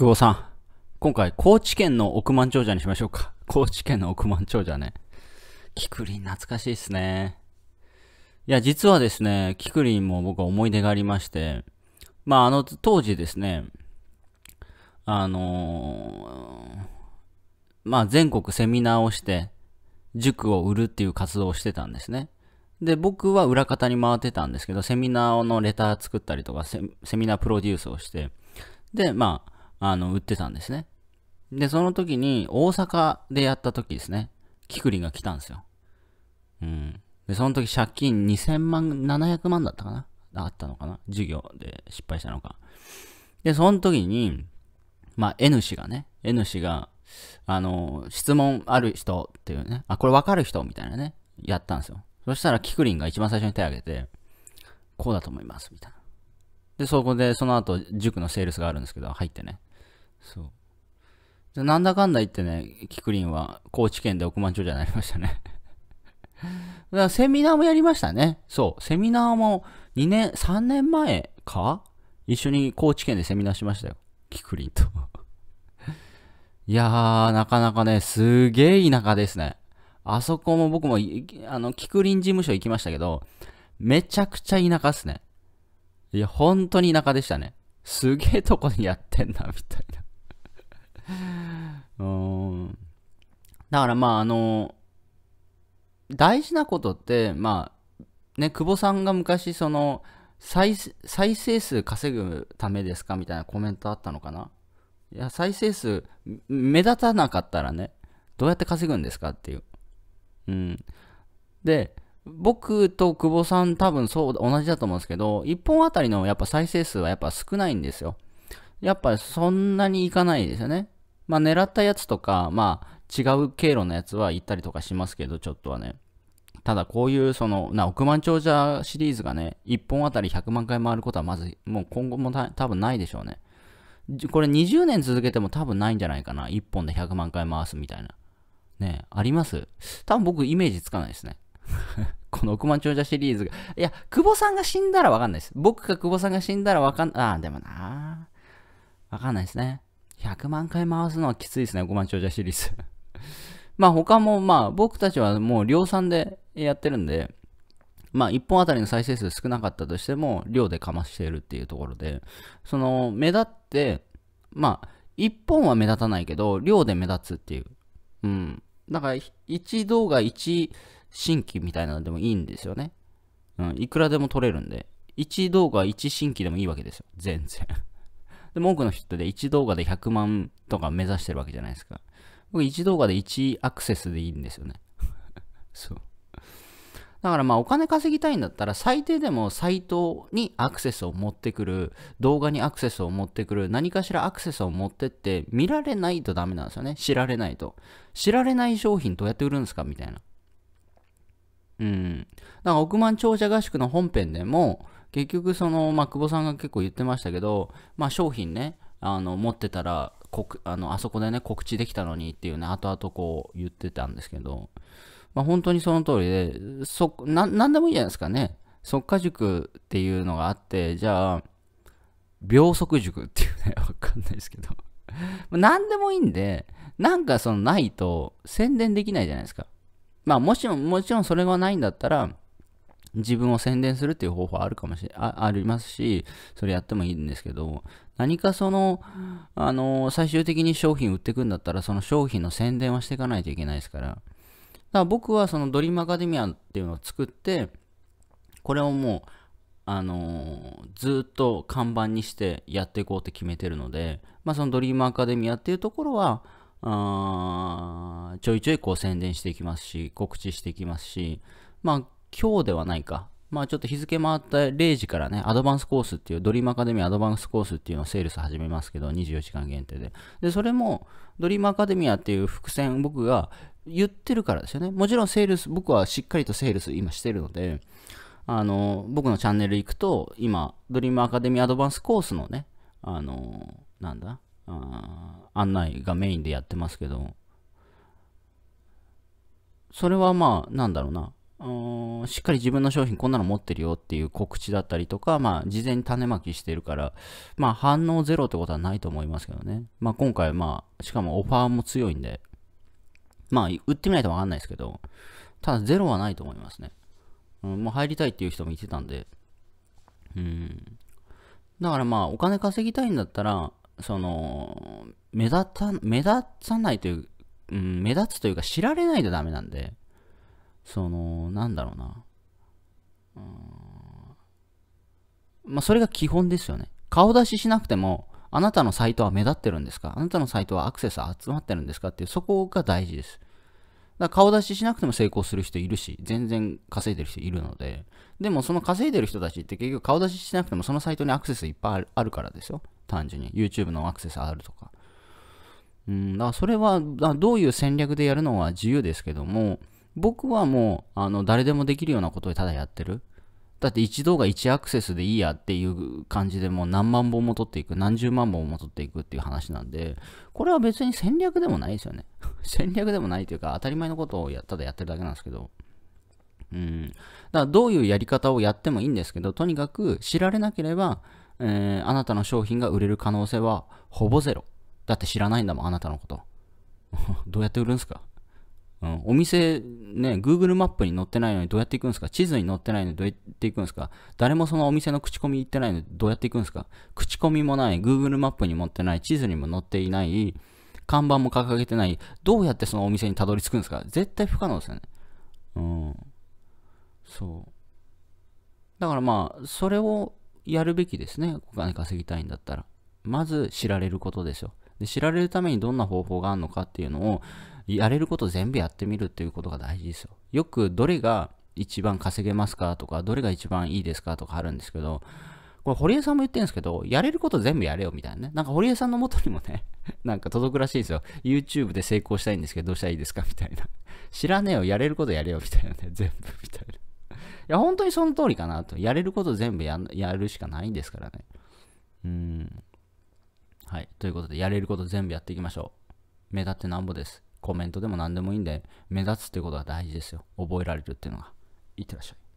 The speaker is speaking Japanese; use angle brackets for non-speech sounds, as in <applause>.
久保さん。今回、高知県の億万長者にしましょうか。高知県の億万長者ね。キクリン懐かしいですね。いや、実はですね、キクリンも僕は思い出がありまして、まあ、あの、当時ですね、あのー、まあ、全国セミナーをして、塾を売るっていう活動をしてたんですね。で、僕は裏方に回ってたんですけど、セミナーのレター作ったりとかセ、セミナープロデュースをして、で、まあ、あの、売ってたんですね。で、その時に、大阪でやった時ですね。キクリンが来たんですよ。うん。で、その時借金2000万、700万だったかなあったのかな授業で失敗したのか。で、その時に、まあ、N 氏がね、N 氏が、あの、質問ある人っていうね、あ、これわかる人みたいなね、やったんですよ。そしたら、キクリンが一番最初に手を挙げて、こうだと思います、みたいな。で、そこで、その後、塾のセールスがあるんですけど、入ってね。そう。なんだかんだ言ってね、キクリンは高知県で億万長者になりましたね <laughs> だからセミナーもやりましたね。そう。セミナーも2年、3年前か一緒に高知県でセミナーしましたよ。キクリンと <laughs> いやー、なかなかね、すげえ田舎ですね。あそこも僕も、あの、キクリン事務所行きましたけど、めちゃくちゃ田舎っすね。いや、本当に田舎でしたね。すげえとこにやってんな、みたいなうん。だからまああの、大事なことって、まあ、ね、久保さんが昔その、再再生数稼ぐためですかみたいなコメントあったのかないや、再生数、目立たなかったらね、どうやって稼ぐんですかっていう。うん。で、僕と久保さん多分そう、同じだと思うんですけど、1本あたりのやっぱ再生数はやっぱ少ないんですよ。やっぱそんなにいかないですよね。まあ、狙ったやつとか、まあ、違う経路のやつは行ったりとかしますけど、ちょっとはね。ただこういうその、な、億万長者シリーズがね、1本あたり100万回回ることはまず、もう今後も多分ないでしょうね。これ20年続けても多分ないんじゃないかな。1本で100万回回すみたいな。ねあります多分僕イメージつかないですね。<laughs> この億万長者シリーズが。いや、久保さんが死んだらわかんないです。僕が久保さんが死んだらわかん、ああ、でもなわかんないですね。100万回回すのはきついですね、5万長者シリーズ <laughs> まあ他もまあ僕たちはもう量産でやってるんで、まあ1本あたりの再生数少なかったとしても量でかましているっていうところで、その目立って、まあ1本は目立たないけど、量で目立つっていう。うん。だから1動画1新規みたいなのでもいいんですよね。うん。いくらでも撮れるんで。1動画1新規でもいいわけですよ。全然でも多くの人で1動画で100万とか目指してるわけじゃないですか。僕1動画で1アクセスでいいんですよね。<laughs> そう。だからまあお金稼ぎたいんだったら最低でもサイトにアクセスを持ってくる、動画にアクセスを持ってくる、何かしらアクセスを持ってって見られないとダメなんですよね。知られないと。知られない商品どうやって売るんですかみたいな。うん。だから億万長者合宿の本編でも、結局その、まあ、久保さんが結構言ってましたけど、まあ、商品ねあの持ってたらあのあそこでね告知できたのにっていうね後々こう言ってたんですけど、まあ、本当にその通りでそな何でもいいじゃないですかね即化塾っていうのがあってじゃあ秒速塾っていうね <laughs> わかんないですけど何でもいいんでなんかそのないと宣伝できないじゃないですかまあもちろんもちろんそれがないんだったら自分を宣伝するっていう方法あるかもしれ、あ、ありますし、それやってもいいんですけど、何かその、あの、最終的に商品売ってくんだったら、その商品の宣伝はしていかないといけないですから。だから僕はそのドリームアカデミアっていうのを作って、これをもう、あのずっと看板にしてやっていこうって決めてるので、まあ、そのドリームアカデミアっていうところは、あちょいちょいこう宣伝していきますし、告知していきますし、まあ、今日ではないか。まあちょっと日付回った0時からね、アドバンスコースっていう、ドリームアカデミーアドバンスコースっていうのをセールス始めますけど、24時間限定で。で、それも、ドリームアカデミアっていう伏線、僕が言ってるからですよね。もちろんセールス、僕はしっかりとセールス今してるので、あの、僕のチャンネル行くと、今、ドリームアカデミーアドバンスコースのね、あの、なんだ、案内がメインでやってますけど、それはまあ、なんだろうな。しっかり自分の商品こんなの持ってるよっていう告知だったりとか、まあ、事前に種まきしてるから、まあ、反応ゼロってことはないと思いますけどね。まあ、今回、まあ、しかもオファーも強いんで、まあ、売ってみないとわかんないですけど、ただゼロはないと思いますね。うん、もう入りたいっていう人もいてたんで、うん。だからまあ、お金稼ぎたいんだったら、その、目立た、目立たないという、うん、目立つというか知られないとダメなんで、その、なんだろうな。まあ、それが基本ですよね。顔出ししなくても、あなたのサイトは目立ってるんですかあなたのサイトはアクセス集まってるんですかっていう、そこが大事です。だから顔出ししなくても成功する人いるし、全然稼いでる人いるので、でもその稼いでる人たちって結局顔出ししなくてもそのサイトにアクセスいっぱいあるからですよ。単純に。YouTube のアクセスあるとか。うん、だからそれは、どういう戦略でやるのは自由ですけども、僕はもう、あの、誰でもできるようなことをただやってる。だって一動画1アクセスでいいやっていう感じでもう何万本も取っていく、何十万本も取っていくっていう話なんで、これは別に戦略でもないですよね。<laughs> 戦略でもないというか、当たり前のことをやただやってるだけなんですけど。うん。だからどういうやり方をやってもいいんですけど、とにかく知られなければ、えー、あなたの商品が売れる可能性はほぼゼロ。だって知らないんだもん、あなたのこと。<laughs> どうやって売るんすかうん、お店、ね、Google マップに載ってないのにどうやって行くんですか地図に載ってないのにどうやって行くんですか誰もそのお店の口コミ言ってないのにどうやって行くんですか口コミもない、Google マップに載ってない、地図にも載っていない、看板も掲げてない、どうやってそのお店にたどり着くんですか絶対不可能ですよね。うん。そう。だからまあ、それをやるべきですね。お金稼ぎたいんだったら。まず知られることですよ。で、知られるためにどんな方法があるのかっていうのを、やれること全部やってみるっていうことが大事ですよ。よくどれが一番稼げますかとか、どれが一番いいですかとかあるんですけど、これ堀江さんも言ってるんですけど、やれること全部やれよみたいなね。なんか堀江さんの元にもね、<laughs> なんか届くらしいんですよ。YouTube で成功したいんですけど、どうしたらいいですかみたいな。知らねえよ、やれることやれよみたいなね。全部みたいな。いや、本当にその通りかなと。やれること全部ややるしかないんですからね。うん。はい。ということで、やれること全部やっていきましょう。目立ってなんぼです。コメントでも何でもいいんで、目立つってことが大事ですよ。覚えられるっていうのが。いってらっしゃい。